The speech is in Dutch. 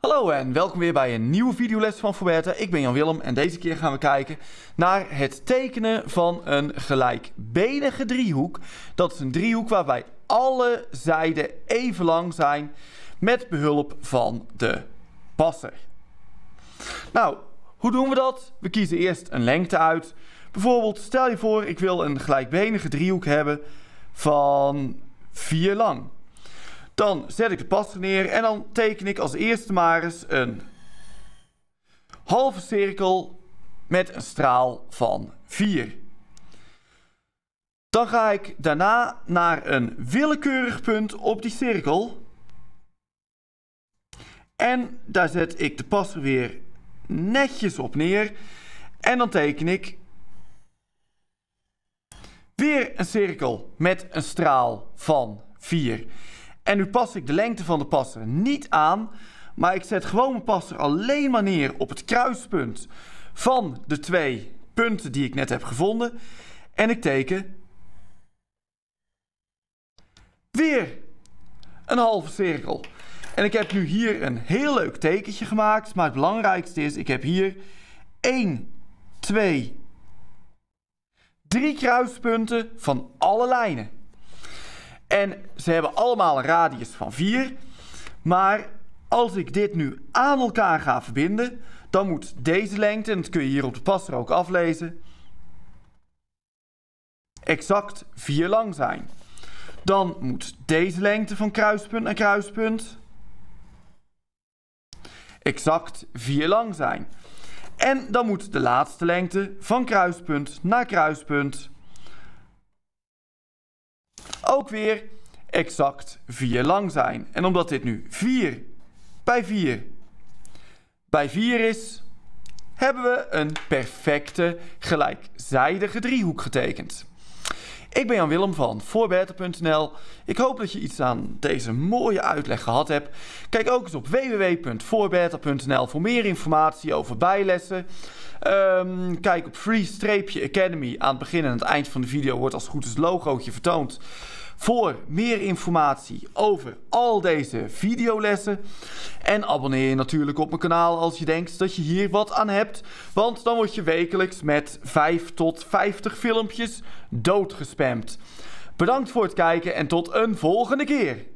Hallo en welkom weer bij een nieuwe videoles van Forberta. Ik ben Jan Willem en deze keer gaan we kijken naar het tekenen van een gelijkbenige driehoek. Dat is een driehoek waarbij alle zijden even lang zijn met behulp van de passer. Nou, hoe doen we dat? We kiezen eerst een lengte uit. Bijvoorbeeld, stel je voor ik wil een gelijkbenige driehoek hebben van 4 lang. Dan zet ik de passer neer en dan teken ik als eerste maar eens een halve cirkel met een straal van 4. Dan ga ik daarna naar een willekeurig punt op die cirkel. En daar zet ik de passer weer netjes op neer. En dan teken ik weer een cirkel met een straal van 4. En nu pas ik de lengte van de passer niet aan, maar ik zet gewoon mijn passer alleen maar neer op het kruispunt van de twee punten die ik net heb gevonden. En ik teken weer een halve cirkel. En ik heb nu hier een heel leuk tekentje gemaakt, maar het belangrijkste is, ik heb hier 1, 2, 3 kruispunten van alle lijnen. En ze hebben allemaal een radius van 4. Maar als ik dit nu aan elkaar ga verbinden, dan moet deze lengte, en dat kun je hier op de passer ook aflezen, exact 4 lang zijn. Dan moet deze lengte van kruispunt naar kruispunt exact 4 lang zijn. En dan moet de laatste lengte van kruispunt naar kruispunt ook weer exact 4 lang zijn. En omdat dit nu 4 bij 4 bij 4 is, hebben we een perfecte gelijkzijdige driehoek getekend. Ik ben Jan Willem van voorbeter.nl. Ik hoop dat je iets aan deze mooie uitleg gehad hebt. Kijk ook eens op www.voorbeter.nl voor meer informatie over bijlessen. Ehm, kijk op Free-Academy. Aan het begin en het eind van de video wordt als het goed is logootje vertoond voor meer informatie over al deze videolessen. En abonneer je natuurlijk op mijn kanaal als je denkt dat je hier wat aan hebt. Want dan word je wekelijks met 5 tot 50 filmpjes doodgespamd. Bedankt voor het kijken en tot een volgende keer.